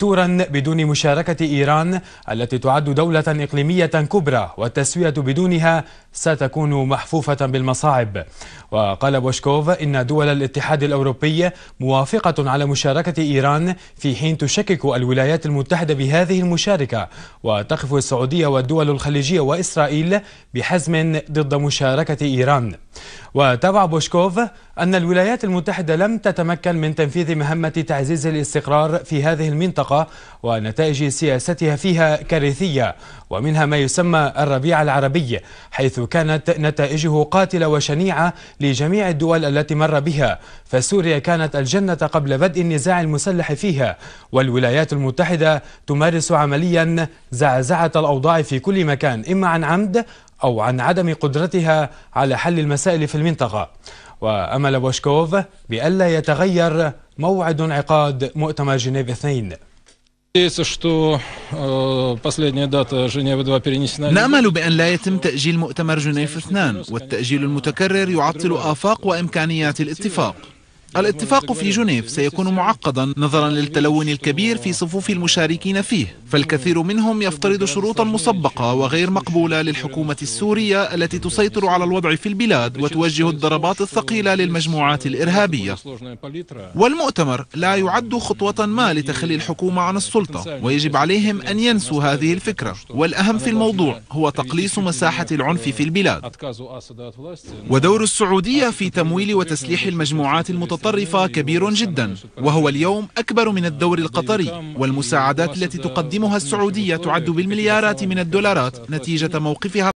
توترا بدون مشاركة إيران التي تعد دولة إقليمية كبرى والتسوية بدونها ستكون محفوفة بالمصاعب وقال بوشكوف إن دول الاتحاد الأوروبي موافقة على مشاركة إيران في حين تشكك الولايات المتحدة بهذه المشاركة وتقف السعودية والدول الخليجية وإسرائيل بحزم ضد مشاركة إيران وتابع بوشكوف أن الولايات المتحدة لم تتمكن من تنفيذ مهمة تعزيز الاستقرار في هذه المنطقة ونتائج سياستها فيها كارثية ومنها ما يسمى الربيع العربي حيث كانت نتائجه قاتلة وشنيعة لجميع الدول التي مر بها فسوريا كانت الجنة قبل بدء النزاع المسلح فيها والولايات المتحدة تمارس عمليا زعزعة الأوضاع في كل مكان إما عن عمد أو عن عدم قدرتها على حل المسائل في المنطقة وأمل بوشكوف بألا يتغير موعد انعقاد مؤتمر جنيف 2 что э, последняя дата Женевы 2 перенесена. نأمل بأن لا يتم تأجيل مؤتمر جنيف اثنان والتأجيل المتكرر يعطل آفاق وإمكانيات الاتفاق. الاتفاق في جنيف سيكون معقدا نظرا للتلون الكبير في صفوف المشاركين فيه فالكثير منهم يفترض شروطا مسبقة وغير مقبولة للحكومة السورية التي تسيطر على الوضع في البلاد وتوجه الضربات الثقيلة للمجموعات الإرهابية والمؤتمر لا يعد خطوة ما لتخلي الحكومة عن السلطة ويجب عليهم أن ينسوا هذه الفكرة والأهم في الموضوع هو تقليص مساحة العنف في البلاد ودور السعودية في تمويل وتسليح المجموعات المتطرفة المتطرفة كبير جدا وهو اليوم أكبر من الدور القطري والمساعدات التي تقدمها السعودية تعد بالمليارات من الدولارات نتيجة موقفها